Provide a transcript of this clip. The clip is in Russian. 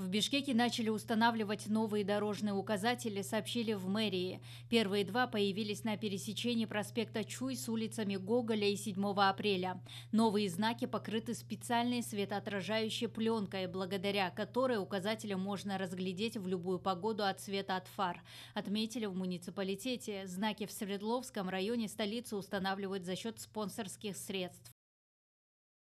В Бишкеке начали устанавливать новые дорожные указатели, сообщили в мэрии. Первые два появились на пересечении проспекта Чуй с улицами Гоголя и 7 апреля. Новые знаки покрыты специальной светоотражающей пленкой, благодаря которой указатели можно разглядеть в любую погоду от света от фар. Отметили в муниципалитете. Знаки в Свердловском районе столицы устанавливают за счет спонсорских средств.